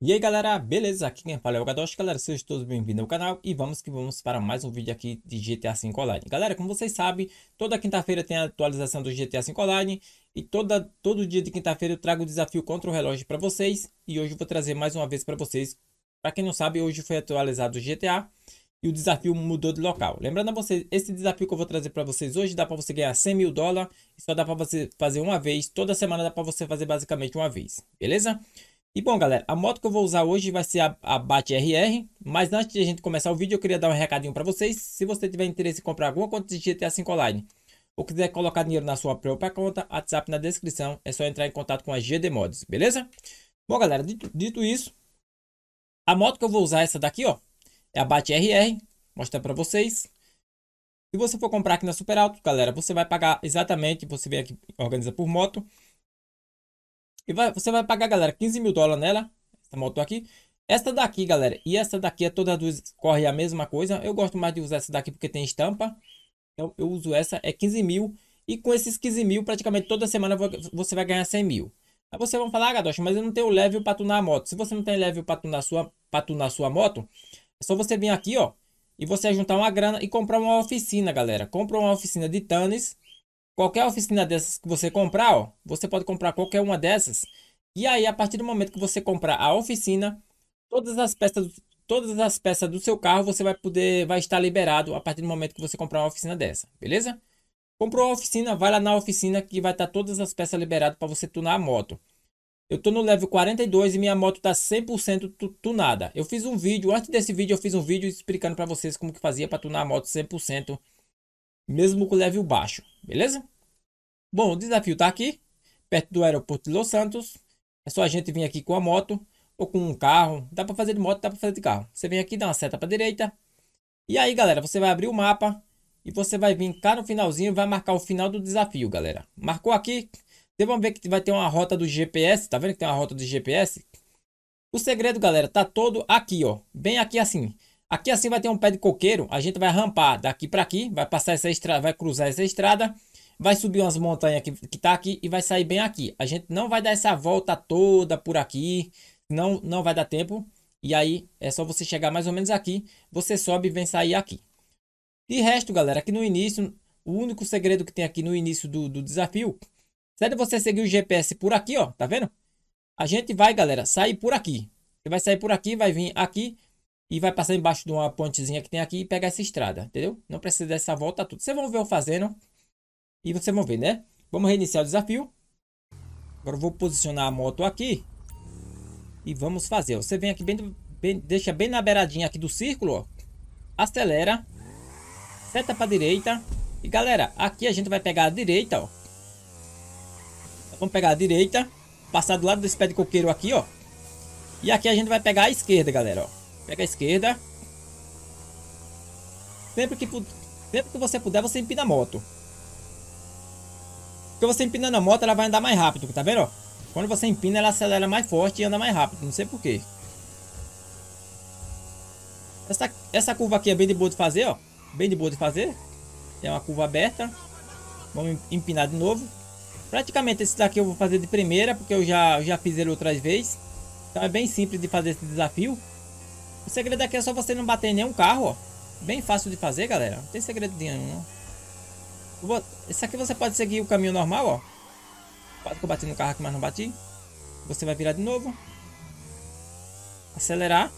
E aí galera, beleza? Aqui quem fala é o Gadosh, galera, sejam todos bem-vindos ao canal e vamos que vamos para mais um vídeo aqui de GTA V Online. Galera, como vocês sabem, toda quinta-feira tem a atualização do GTA V Online e toda, todo dia de quinta-feira eu trago o desafio contra o relógio para vocês e hoje eu vou trazer mais uma vez para vocês. Para quem não sabe, hoje foi atualizado o GTA e o desafio mudou de local. Lembrando a vocês, esse desafio que eu vou trazer para vocês hoje dá para você ganhar 100 mil dólares e só dá para você fazer uma vez, toda semana dá para você fazer basicamente uma vez, beleza? Beleza? E bom, galera, a moto que eu vou usar hoje vai ser a, a RR. Mas antes de a gente começar o vídeo, eu queria dar um recadinho para vocês. Se você tiver interesse em comprar alguma conta de GTA 5 Online ou quiser colocar dinheiro na sua própria conta, WhatsApp na descrição. É só entrar em contato com a GD Mods, beleza? Bom, galera, dito, dito isso, a moto que eu vou usar é essa daqui, ó. É a Bat RR. Mostrar para vocês. Se você for comprar aqui na Super Alto, galera, você vai pagar exatamente, você vem aqui, organiza por moto, e vai, você vai pagar, galera, 15 mil dólares nela. Essa moto aqui. Esta daqui, galera, e essa daqui, é todas duas corre a mesma coisa. Eu gosto mais de usar essa daqui porque tem estampa. Então, eu uso essa, é 15 mil. E com esses 15 mil, praticamente toda semana você vai ganhar 100 mil. Aí você vai falar, ah, mas eu não tenho level para tunar a moto. Se você não tem level para tunar sua, para tunar sua moto, é só você vir aqui, ó, e você juntar uma grana e comprar uma oficina, galera. Compra uma oficina de Tanis Qualquer oficina dessas que você comprar, ó, você pode comprar qualquer uma dessas. E aí, a partir do momento que você comprar a oficina, todas as peças, todas as peças do seu carro você vai poder, vai estar liberado a partir do momento que você comprar uma oficina dessa, beleza? Comprou a oficina, vai lá na oficina que vai estar todas as peças liberadas para você tunar a moto. Eu tô no level 42 e minha moto tá 100% tunada. Eu fiz um vídeo, antes desse vídeo eu fiz um vídeo explicando para vocês como que fazia para tunar a moto 100%, mesmo com o level baixo. Beleza? Bom, o desafio está aqui, perto do aeroporto de Los Santos. É só a gente vir aqui com a moto ou com um carro. Dá para fazer de moto, dá para fazer de carro. Você vem aqui, dá uma seta para direita. E aí, galera, você vai abrir o mapa e você vai vir cá no finalzinho e vai marcar o final do desafio, galera. Marcou aqui. Vocês vão então, ver que vai ter uma rota do GPS. Tá vendo que tem uma rota do GPS? O segredo, galera, tá todo aqui, ó. Bem aqui assim. Aqui assim vai ter um pé de coqueiro, a gente vai rampar daqui para aqui, vai passar essa estrada, vai cruzar essa estrada, vai subir umas montanhas que, que tá aqui e vai sair bem aqui. A gente não vai dar essa volta toda por aqui, não, não vai dar tempo. E aí é só você chegar mais ou menos aqui, você sobe e vem sair aqui. De resto, galera, aqui no início, o único segredo que tem aqui no início do, do desafio é de você seguir o GPS por aqui, ó, tá vendo? A gente vai, galera, sair por aqui. Você vai sair por aqui, vai vir aqui, e vai passar embaixo de uma pontezinha que tem aqui e pega essa estrada, entendeu? Não precisa dessa volta tá tudo. Vocês vão ver eu fazendo e vocês vão ver, né? Vamos reiniciar o desafio. Agora eu vou posicionar a moto aqui e vamos fazer. Você vem aqui bem, bem deixa bem na beiradinha aqui do círculo, ó. Acelera, seta para direita e galera, aqui a gente vai pegar a direita, ó. Vamos pegar a direita, passar do lado desse pé de coqueiro aqui, ó. E aqui a gente vai pegar a esquerda, galera, ó. Pega a esquerda. Sempre que, sempre que você puder, você empina a moto. Porque você empinando a moto, ela vai andar mais rápido, tá vendo? Quando você empina, ela acelera mais forte e anda mais rápido. Não sei porquê. Essa, essa curva aqui é bem de boa de fazer, ó. Bem de boa de fazer. É uma curva aberta. Vamos empinar de novo. Praticamente esse daqui eu vou fazer de primeira, porque eu já, já fiz ele outras vezes. Então é bem simples de fazer esse desafio. O segredo aqui é só você não bater em nenhum carro, ó. Bem fácil de fazer, galera. Não tem segredo nenhum, não. Esse aqui você pode seguir o caminho normal, ó. Quase que eu bati no carro aqui, mas não bati. Você vai virar de novo. Acelerar.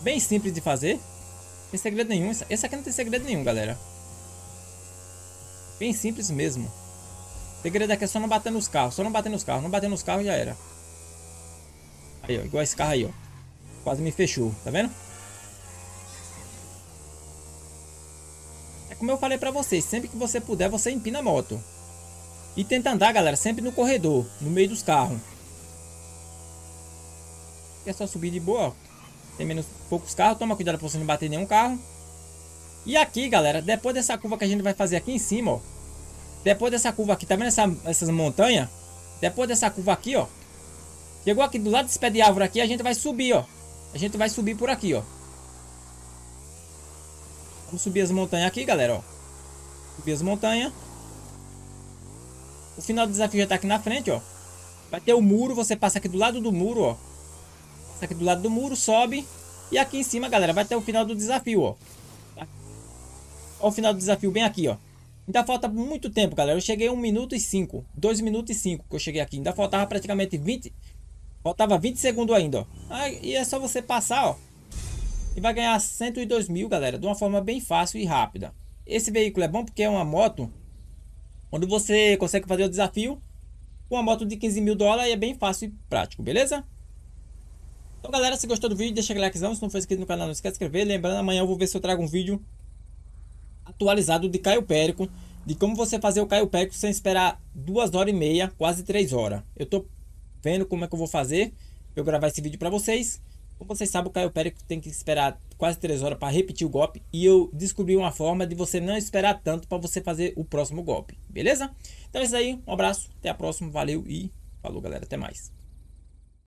Bem simples de fazer. Não tem segredo nenhum. Esse aqui não tem segredo nenhum, galera. Bem simples mesmo segredo é que é só não bater nos carros. Só não bater nos carros. Não bater nos carros já era. Aí, ó. Igual esse carro aí, ó. Quase me fechou. Tá vendo? É como eu falei pra vocês. Sempre que você puder, você empina a moto. E tenta andar, galera. Sempre no corredor. No meio dos carros. É só subir de boa, ó. Tem menos poucos carros. Toma cuidado pra você não bater nenhum carro. E aqui, galera. Depois dessa curva que a gente vai fazer aqui em cima, ó. Depois dessa curva aqui, tá vendo essa, essas montanhas? Depois dessa curva aqui, ó. Chegou aqui do lado desse pé de árvore aqui, a gente vai subir, ó. A gente vai subir por aqui, ó. Vamos subir as montanhas aqui, galera, ó. Subir as montanhas. O final do desafio já tá aqui na frente, ó. Vai ter o muro, você passa aqui do lado do muro, ó. Passa aqui do lado do muro, sobe. E aqui em cima, galera, vai ter o final do desafio, ó. Tá? Ó o final do desafio bem aqui, ó. Ainda falta muito tempo, galera. Eu cheguei 1 minuto e 5. 2 minutos e 5 que eu cheguei aqui. Ainda faltava praticamente 20. Faltava 20 segundos ainda, ó. Aí, e é só você passar, ó. E vai ganhar 102 mil, galera. De uma forma bem fácil e rápida. Esse veículo é bom porque é uma moto. Quando você consegue fazer o desafio. Com uma moto de 15 mil dólares. é bem fácil e prático, beleza? Então, galera, se gostou do vídeo, deixa aquele likezão. Se não for inscrito no canal, não esquece de se inscrever. Lembrando, amanhã eu vou ver se eu trago um vídeo atualizado de Caio Périco, de como você fazer o Caio Périco sem esperar duas horas e meia, quase três horas. Eu tô vendo como é que eu vou fazer, eu gravar esse vídeo para vocês. Como vocês sabem, o Caio Périco tem que esperar quase 3 horas para repetir o golpe. E eu descobri uma forma de você não esperar tanto para você fazer o próximo golpe. Beleza? Então é isso aí. Um abraço. Até a próxima. Valeu e falou, galera. Até mais.